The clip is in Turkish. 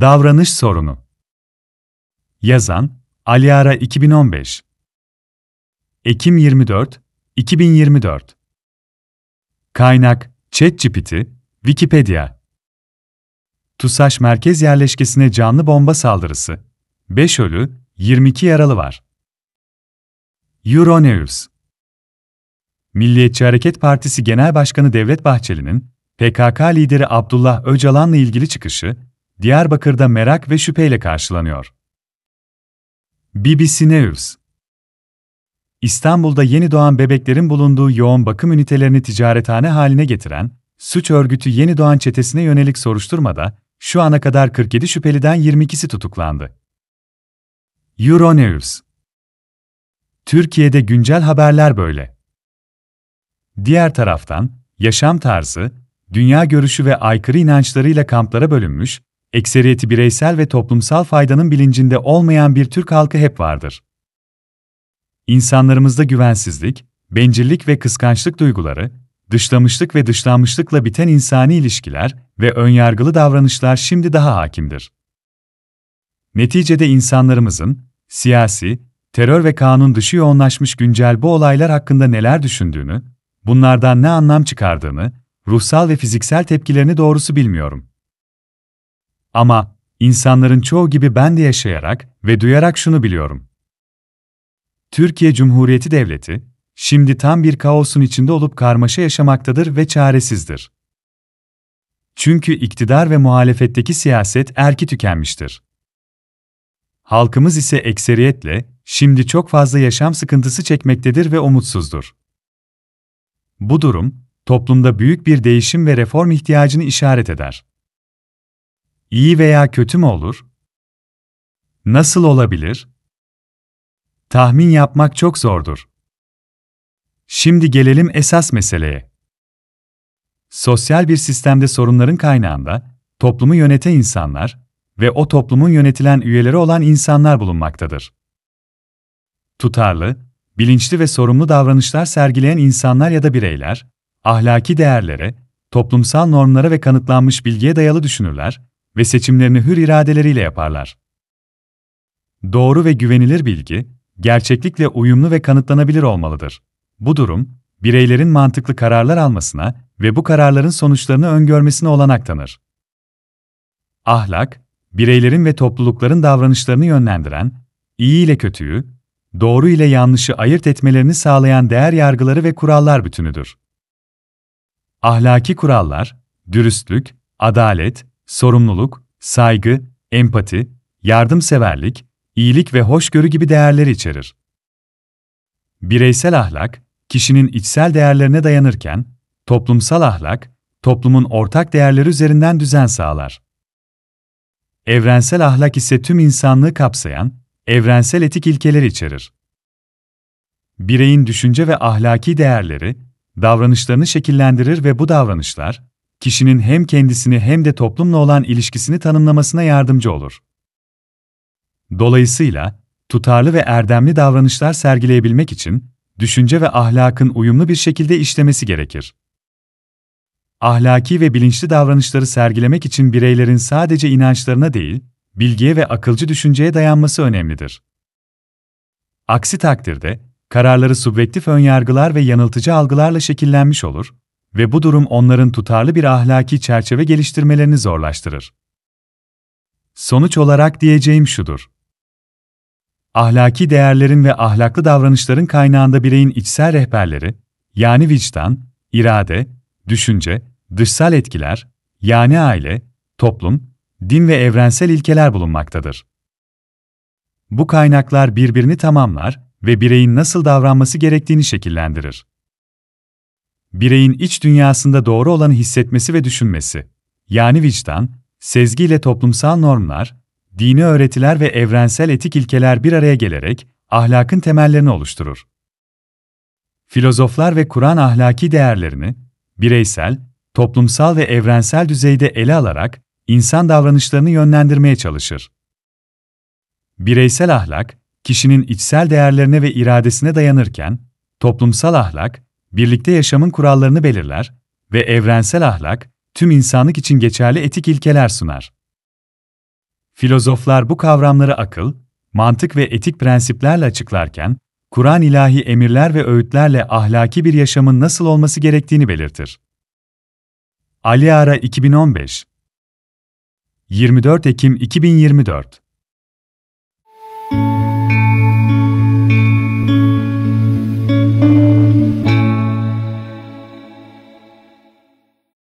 Davranış sorunu. Yazan Aliara 2015. Ekim 24, 2024. Kaynak ChatGPT, Wikipedia. TUSAŞ merkez yerleşkesine canlı bomba saldırısı. 5 ölü, 22 yaralı var. Euronews. Milliyetçi Hareket Partisi Genel Başkanı Devlet Bahçeli'nin PKK lideri Abdullah Öcalan'la ilgili çıkışı Diyarbakır'da merak ve şüpheyle karşılanıyor. BBC News İstanbul'da yeni doğan bebeklerin bulunduğu yoğun bakım ünitelerini ticarethane haline getiren, suç örgütü Yeni Doğan Çetesi'ne yönelik soruşturmada, şu ana kadar 47 şüpheliden 22'si tutuklandı. Euronews Türkiye'de güncel haberler böyle. Diğer taraftan, yaşam tarzı, dünya görüşü ve aykırı inançlarıyla kamplara bölünmüş, ekseriyeti bireysel ve toplumsal faydanın bilincinde olmayan bir Türk halkı hep vardır. İnsanlarımızda güvensizlik, bencillik ve kıskançlık duyguları, dışlamışlık ve dışlanmışlıkla biten insani ilişkiler ve önyargılı davranışlar şimdi daha hakimdir. Neticede insanlarımızın siyasi, terör ve kanun dışı yoğunlaşmış güncel bu olaylar hakkında neler düşündüğünü, bunlardan ne anlam çıkardığını, ruhsal ve fiziksel tepkilerini doğrusu bilmiyorum. Ama insanların çoğu gibi ben de yaşayarak ve duyarak şunu biliyorum. Türkiye Cumhuriyeti Devleti, şimdi tam bir kaosun içinde olup karmaşa yaşamaktadır ve çaresizdir. Çünkü iktidar ve muhalefetteki siyaset erki tükenmiştir. Halkımız ise ekseriyetle, şimdi çok fazla yaşam sıkıntısı çekmektedir ve umutsuzdur. Bu durum, toplumda büyük bir değişim ve reform ihtiyacını işaret eder. İyi veya kötü mü olur? Nasıl olabilir? Tahmin yapmak çok zordur. Şimdi gelelim esas meseleye. Sosyal bir sistemde sorunların kaynağında toplumu yöneten insanlar ve o toplumun yönetilen üyeleri olan insanlar bulunmaktadır. Tutarlı, bilinçli ve sorumlu davranışlar sergileyen insanlar ya da bireyler, ahlaki değerlere, toplumsal normlara ve kanıtlanmış bilgiye dayalı düşünürler ve seçimlerini hür iradeleriyle yaparlar. Doğru ve güvenilir bilgi, gerçeklikle uyumlu ve kanıtlanabilir olmalıdır. Bu durum, bireylerin mantıklı kararlar almasına ve bu kararların sonuçlarını öngörmesine olanak tanır. Ahlak, bireylerin ve toplulukların davranışlarını yönlendiren, iyi ile kötüyü, doğru ile yanlışı ayırt etmelerini sağlayan değer yargıları ve kurallar bütünüdür. Ahlaki kurallar, dürüstlük, adalet, sorumluluk, saygı, empati, yardımseverlik, iyilik ve hoşgörü gibi değerleri içerir. Bireysel ahlak, kişinin içsel değerlerine dayanırken, toplumsal ahlak, toplumun ortak değerleri üzerinden düzen sağlar. Evrensel ahlak ise tüm insanlığı kapsayan, evrensel etik ilkeler içerir. Bireyin düşünce ve ahlaki değerleri, davranışlarını şekillendirir ve bu davranışlar, kişinin hem kendisini hem de toplumla olan ilişkisini tanımlamasına yardımcı olur. Dolayısıyla, tutarlı ve erdemli davranışlar sergileyebilmek için düşünce ve ahlakın uyumlu bir şekilde işlemesi gerekir. Ahlaki ve bilinçli davranışları sergilemek için bireylerin sadece inançlarına değil, bilgiye ve akılcı düşünceye dayanması önemlidir. Aksi takdirde, kararları subjektif önyargılar ve yanıltıcı algılarla şekillenmiş olur, ve bu durum onların tutarlı bir ahlaki çerçeve geliştirmelerini zorlaştırır. Sonuç olarak diyeceğim şudur. Ahlaki değerlerin ve ahlaklı davranışların kaynağında bireyin içsel rehberleri, yani vicdan, irade, düşünce, dışsal etkiler, yani aile, toplum, din ve evrensel ilkeler bulunmaktadır. Bu kaynaklar birbirini tamamlar ve bireyin nasıl davranması gerektiğini şekillendirir bireyin iç dünyasında doğru olanı hissetmesi ve düşünmesi. Yani vicdan, sezgiyle toplumsal normlar, dini öğretiler ve evrensel etik ilkeler bir araya gelerek ahlakın temellerini oluşturur. Filozoflar ve Kur'an ahlaki değerlerini bireysel, toplumsal ve evrensel düzeyde ele alarak insan davranışlarını yönlendirmeye çalışır. Bireysel ahlak, kişinin içsel değerlerine ve iradesine dayanırken, toplumsal ahlak, birlikte yaşamın kurallarını belirler ve evrensel ahlak, tüm insanlık için geçerli etik ilkeler sunar. Filozoflar bu kavramları akıl, mantık ve etik prensiplerle açıklarken, Kur'an ilahi emirler ve öğütlerle ahlaki bir yaşamın nasıl olması gerektiğini belirtir. Ali Ara 2015 24 Ekim 2024